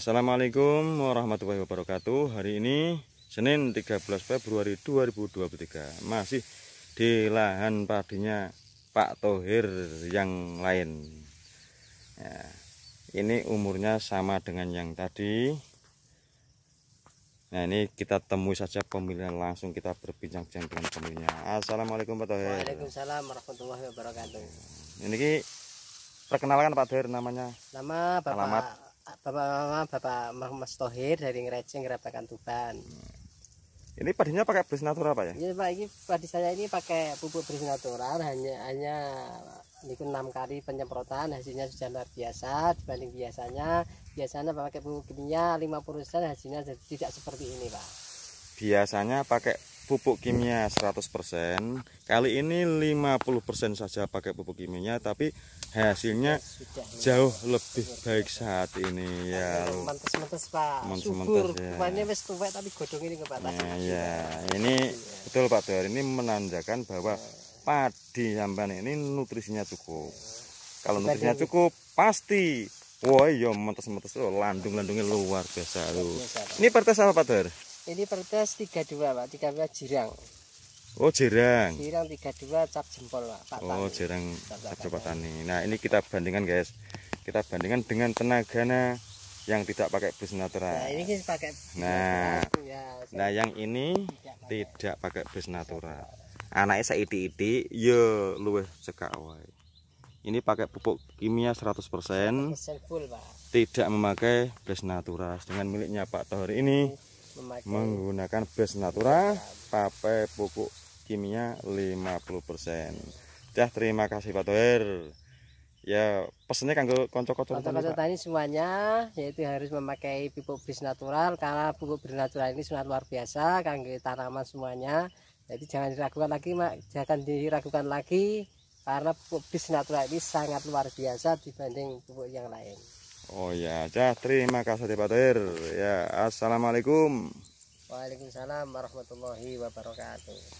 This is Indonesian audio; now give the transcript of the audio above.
Assalamualaikum warahmatullahi wabarakatuh Hari ini Senin 13 Februari 2023 Masih di lahan padinya Pak Tohir yang lain ya, Ini umurnya sama dengan yang tadi Nah ini kita temui saja pemilihan langsung Kita berbincang-bincang dengan pemilihnya. Assalamualaikum Pak Tohir Waalaikumsalam warahmatullahi wabarakatuh Ini perkenalkan Pak Tohir namanya Nama Bapak Alamat bapak mama bapak Mas Tohir dari Ngereceng ngerapakan Tuban hmm. ini padinya pakai beras natural apa ya? Iya pak, ini padi saya ini pakai pupuk beras natural hanya hanya ini enam kali penyemprotan hasilnya sudah luar biasa dibanding biasanya biasanya pakai pupuk kimia lima 50% hasilnya tidak seperti ini pak. Biasanya pakai pupuk kimia 100% kali ini 50% saja pakai pupuk kimianya tapi hasilnya jauh lebih baik saat ini ya mantes mantes pak mantes subur ya. wes tuwek tapi godong ini kebatas nah, ya ini betul pak Dor ini menandakan bahwa padi sampean ini nutrisinya cukup kalau nutrisinya cukup pasti woi yo mantes mantes oh, landung landungnya luar biasa lu ini pertes apa pak Dor ini pertes 32 Pak, 32 jirang. Oh jirang. Jirang 32 cap jempol Pak. Pak oh tani. jirang cap jempol tani. Nah ini kita bandingkan guys. Kita bandingkan dengan tenagana yang tidak pakai bus natural. Nah ini kita pakai. Nah, ya, nah yang ini tidak pakai, tidak pakai bus natural. Anaknya saya iti iti yo lu cekak Ini pakai pupuk kimia 100%, 100% full, Pak. Tidak memakai bus natural dengan miliknya Pak Tohir ini menggunakan base natural, pakai pupuk kimia 50% dah terima kasih Pak Toher ya pesennya kan konco-konco tani semuanya yaitu harus memakai pupuk bis natural karena pupuk bis natural ini sangat luar biasa kan tanaman semuanya jadi jangan diragukan lagi mak jangan diragukan lagi karena pupuk bis natural ini sangat luar biasa dibanding pupuk yang lain Oh ya, dah terima kasih pak Tahir. Ya, assalamualaikum. Waalaikumsalam warahmatullahi wabarakatuh.